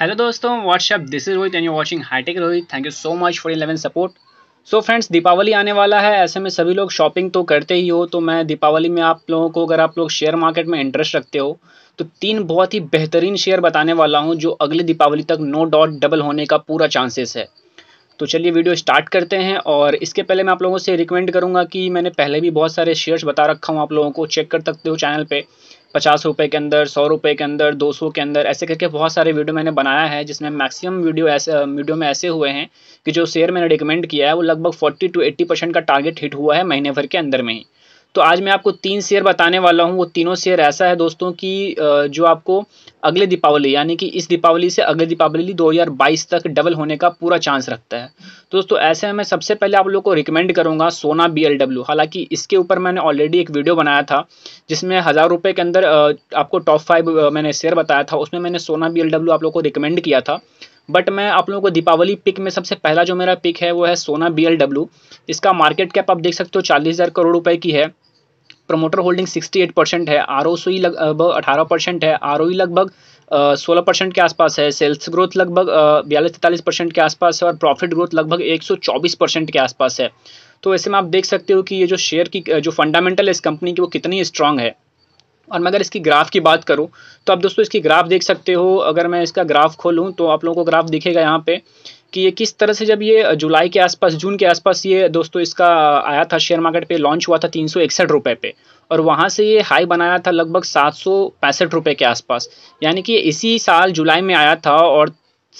hello दोस्तों WhatsApp this is Rohit and you watching hitech Rohit thank you so much for eleven support so friends Deepawali आने वाला है ऐसे में सभी लोग शॉपिंग तो करते ही हो तो मैं दीपावली में आप लोगों को अगर आप लोग शेयर मार्केट में इंटरेस्ट रखते हो तो तीन बहुत ही बेहतरीन शेयर बताने वाला हूँ जो अगली दीपावली तक नो डॉट डबल होने का पूरा चांसेस है तो चलिए वीडियो स्टार्ट करते हैं और इसके पहले मैं आप लोगों से रिकमेंड करूँगा कि मैंने पहले भी बहुत सारे शेयर्स बता रखा हूँ आप लोगों को चेक कर सकते हो चैनल पर पचास रुपये के अंदर सौ रुपये के अंदर दो सौ के अंदर ऐसे करके बहुत सारे वीडियो मैंने बनाया है जिसमें मैक्सिमम वीडियो ऐसे वीडियो में ऐसे हुए हैं कि जो शेयर मैंने रिकमेंड किया है वो लगभग फोर्टी टू एट्टी परसेंट का टारगेट हिट हुआ है महीने भर के अंदर में ही तो आज मैं आपको तीन शेयर बताने वाला हूँ वो तीनों शेयर ऐसा है दोस्तों कि जो आपको अगले दीपावली यानी कि इस दीपावली से अगले दीपावली 2022 तक डबल होने का पूरा चांस रखता है तो दोस्तों ऐसे में मैं सबसे पहले आप लोग को रिकमेंड करूँगा सोना बी हालांकि इसके ऊपर मैंने ऑलरेडी एक वीडियो बनाया था जिसमें हज़ार रुपये के अंदर आपको टॉप फाइव मैंने शेयर बताया था उसमें मैंने सोना बी आप लोग को रिकमेंड किया था बट मैं आप लोगों को दीपावली पिक में सबसे पहला जो मेरा पिक है वो है सोना बी इसका मार्केट कैप आप देख सकते हो चालीस हज़ार करोड़ रुपए की है प्रमोटर होल्डिंग 68 परसेंट है आर ओ सी लगभग अठारह परसेंट है आर e लगभग सोलह परसेंट के आसपास है सेल्स ग्रोथ लगभग बयालीस तैतालीस परसेंट के आसपास है और प्रॉफिट ग्रोथ लगभग एक सौ चौबीस परसेंट के आसपास है तो ऐसे में आप देख सकते हो कि ये जो शेयर की जो फंडामेंटल है इस कंपनी की वो कितनी स्ट्रांग है और मैं अगर इसकी ग्राफ की बात करूं तो आप दोस्तों इसकी ग्राफ देख सकते हो अगर मैं इसका ग्राफ खोलूं तो आप लोगों को ग्राफ दिखेगा यहाँ पे कि ये किस तरह से जब ये जुलाई के आसपास जून के आसपास ये दोस्तों इसका आया था शेयर मार्केट पे लॉन्च हुआ था तीन सौ इकसठ पे और वहाँ से ये हाई बनाया था लगभग सात सौ पैंसठ रुपये के आसपास यानी कि इसी साल जुलाई में आया था और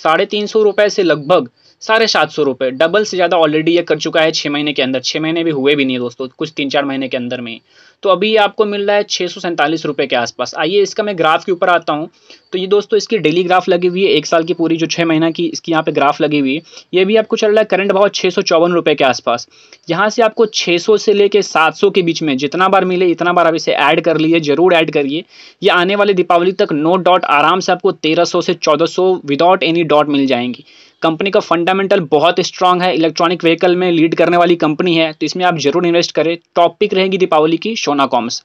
साढ़े तीन सौ रुपये से लगभग साढ़े सात सौ रुपये डबल से ज़्यादा ऑलरेडी ये कर चुका है छः महीने के अंदर छः महीने भी हुए भी नहीं दोस्तों कुछ तीन चार महीने के अंदर में तो अभी आपको मिल रहा है छः सौ सैंतालीस रुपये के आसपास आइए इसका मैं ग्राफ के ऊपर आता हूँ तो ये दोस्तों इसकी डेली ग्राफ लगी हुई है एक साल की पूरी जो छः महीना की इसकी यहाँ पे ग्राफ लगी हुई है ये भी आपको चल रहा है करंट भाव छः सौ चौवन रुपये के आसपास यहाँ से आपको छः सौ से लेके सात सौ के बीच में जितना बार मिले इतना बार आप इसे ऐड कर लिए जरूर ऐड करिए ये आने वाले दीपावली तक नो डॉट आराम से आपको तेरह सौ से चौदह सौ विदाउट एनी डॉट मिल जाएंगी कंपनी का फंडामेंटल बहुत स्ट्रांग है इलेक्ट्रॉनिक व्हीकल में लीड करने वाली कंपनी है तो इसमें आप जरूर इन्वेस्ट करें टॉपिक रहेगी दीपावली की सोना कॉम्स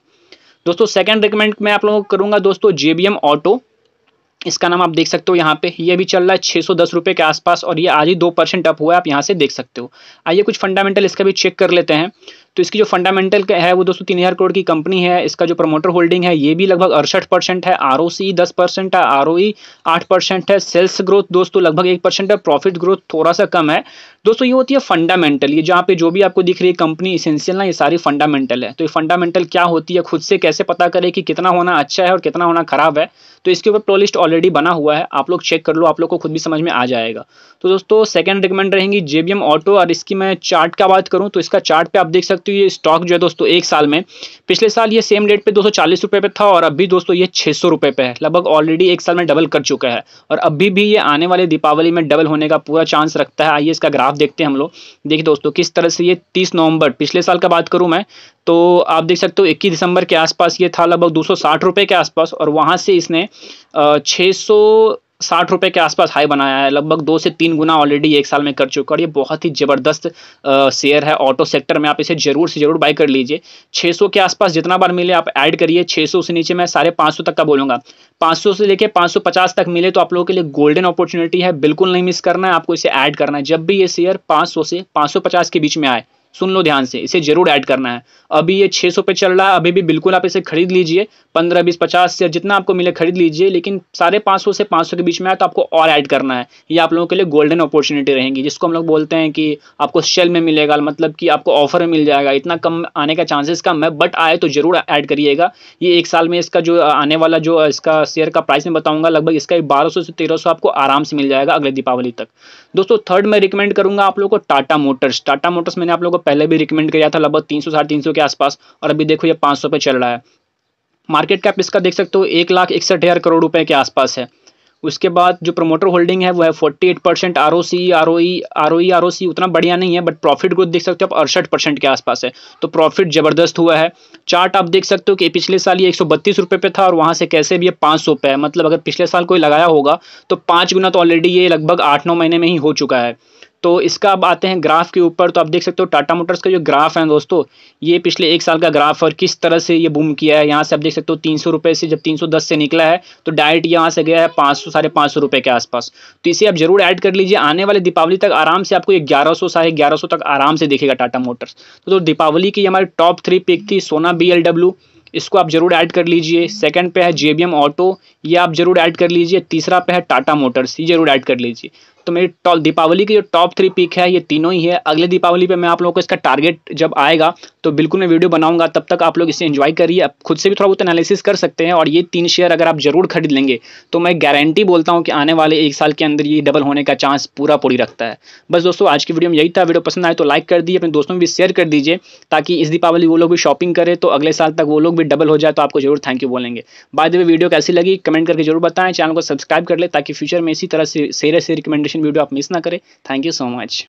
दोस्तों सेकंड रिकमेंड मैं आप लोगों को करूंगा दोस्तों जेबीएम ऑटो इसका नाम आप देख सकते हो यहाँ पे ये भी चल रहा है छः सौ के आसपास और ये आज ही दो परसेंट अप हुआ है आप यहाँ से देख सकते हो आइए कुछ फंडामेंटल इसका भी चेक कर लेते हैं तो इसकी जो फंडामेंटल है वो दोस्तों तीन हज़ार करोड़ की कंपनी है इसका जो प्रमोटर होल्डिंग है ये भी लगभग अड़सठ परसेंट है आर ओ सी दस परसेंट है आर ओ ई आठ परसेंट है सेल्स ग्रोथ दोस्तों लगभग एक परसेंट है प्रॉफिट ग्रोथ थोड़ा सा कम है दोस्तों ये होती है फंडामेंटल ये जहाँ पे जो भी आपको दिख रही है कंपनी इसेंशियल ना ये सारी फंडामेंटल है तो ये फंडामेंटल क्या होती है खुद से कैसे पता करें कि कितना होना अच्छा है और कितना होना खराब है तो इसके ऊपर प्रोलिस्ट ऑलरेडी बना हुआ है आप लोग चेक कर लो आप लोग को खुद भी समझ में आ जाएगा तो दोस्तों सेकेंड रिकमेंड रहेंगी जेबीएम ऑटो और इसकी मैं चार्ट का बात करूँ तो इसका चार्ट पे आप देख सकते सकते हो ये स्टॉक जो है दोस्तों एक साल में पिछले साल ये सेम डेट पे दो सौ पे था और अभी दोस्तों ये छः सौ पे है लगभग ऑलरेडी एक साल में डबल कर चुका है और अभी भी ये आने वाले दीपावली में डबल होने का पूरा चांस रखता है आइए इसका ग्राफ देखते हैं हम लोग देखिए दोस्तों किस तरह से ये तीस नवंबर पिछले साल का बात करूँ मैं तो आप देख सकते हो इक्कीस दिसंबर के आसपास ये था लगभग दो सौ के आसपास और वहाँ से इसने छः साठ रुपये के आसपास हाई बनाया है लगभग दो से तीन गुना ऑलरेडी एक साल में कर चुका और ये बहुत ही ज़बरदस्त शेयर है ऑटो सेक्टर में आप इसे जरूर से जरूर बाय कर लीजिए सौ के आसपास जितना बार मिले आप ऐड करिए सौ से नीचे मैं साढ़े पाँच सौ तक का बोलूँगा सौ से लेके पचास तक मिले तो आप लोगों के लिए गोल्डन अपॉर्चुनिटी है बिल्कुल नहीं मिस करना है आपको इसे ऐड करना है जब भी ये शेयर सौ से पचास के बीच में आए सुन लो ध्यान से इसे जरूर ऐड करना है अभी ये 600 पे चल रहा है अभी भी बिल्कुल आप इसे खरीद लीजिए 15 बीस 50 से जितना आपको मिले खरीद लीजिए लेकिन साढ़े पाँच से 500 के बीच में आए तो आपको और ऐड करना है ये आप लोगों के लिए गोल्डन अपॉर्चुनिटी रहेगी जिसको हम लोग बोलते हैं कि आपको सेल में मिलेगा मतलब कि आपको ऑफर में मिल जाएगा इतना कम आने का चांसेस कम है बट आए तो जरूर ऐड करिएगा ये एक साल में इसका जो आने वाला जो इसका शेयर का प्राइस मैं बताऊँगा लगभग इसका बारह से तेरह आपको आराम से मिल जाएगा अगले दीपावली तक दोस्तों थर्ड मैं रिकमेंड करूँगा आप लोग को टाटा मोटर्स टाटा मोटर्स मैंने आप लोगों को पहले भी रिकमेंड किया था लगभग तीन सौ साढ़े तीन सौ के आसपास और अभी देखो ये पाँच सौ पे चल रहा है मार्केट कैप इसका देख सकते हो एक लाख इकसठ हज़ार करोड़ रुपए के आसपास है उसके बाद जो प्रमोटर होल्डिंग है वो है forty eight percent R O C R O E R O E R O C उतना बढ़िया नहीं है बट प्रॉफिट ग्रोथ देख सकते हो आप अड़सठ परसेंट के आसपास है तो प्रॉफिट जबरदस्त हुआ है चार्ट आप देख सकते हो कि पिछले साल ये एक सौ बत्तीस रुपये पे था और वहाँ से कैसे भी ये पाँच सौ पे है मतलब अगर पिछले साल कोई लगाया होगा तो पाँच गुना तो ऑलरेडी ये लगभग आठ नौ महीने में ही हो चुका है तो इसका अब आते हैं ग्राफ के ऊपर तो आप देख सकते हो टाटा मोटर्स का जो ग्राफ है दोस्तों ये पिछले एक साल का ग्राफ और किस तरह से ये बूम किया है यहाँ से आप देख सकते हो तीन सौ रुपये से जब तीन सौ दस से निकला है तो डायरेक्ट यहाँ से गया है पाँच सौ साढ़े पाँच सौ रुपये के आसपास तो इसे आप जरूर ऐड कर लीजिए आने वाले दीपावली तक आराम से आपको ये ग्यारह सौ साढ़े ग्यारह सौ तक आराम से देखेगा टाटा मोटर्स तो, तो दीपावली की हमारी टॉप थ्री पिक थी सोना बी एल डब्ल्यू इसको आप जरूर ऐड कर लीजिए सेकंड पे है जे ऑटो ये आप जरूर ऐड कर लीजिए तीसरा पे है टाटा मोटर्स ये जरूर ऐड कर लीजिए तो मेरी टॉप दीपावली की जो टॉप थ्री पिक है ये तीनों ही है अगले दीपावली पे मैं आप लोगों को इसका टारगेट जब आएगा तो बिल्कुल मैं वीडियो बनाऊंगा तब तक आप लोग इसे एंजॉय करिए आप खुद से भी थोड़ा बहुत एनालिसिस कर सकते हैं और ये तीन शेयर अगर आप जरूर खरीद लेंगे तो मैं गारंटी बोलता हूँ कि आने वाले एक साल के अंदर ये डबल होने का चांस पूरा पूरी रखता है बस दोस्तों आज की वीडियो में यही था वीडियो पसंद आए तो लाइक कर दिए अपने दोस्तों में भी शेयर कर दीजिए ताकि इस दीपावली वो लोग भी शॉपिंग करें तो अगले साल तक वो लोग भी डबल हो जाए तो आपको जरूर थैंक यू बोलेंगे बाद में वीडियो कैसी लगी कमेंट करके जरूर बताएं चैनल को सब्सक्राइब कर ले ताकि फ्यूचर में इसी तरह से शेयर से रिकमेंडेशन नोटिफिकेशन वीडियो आप मिस ना करें थैंक यू सो मच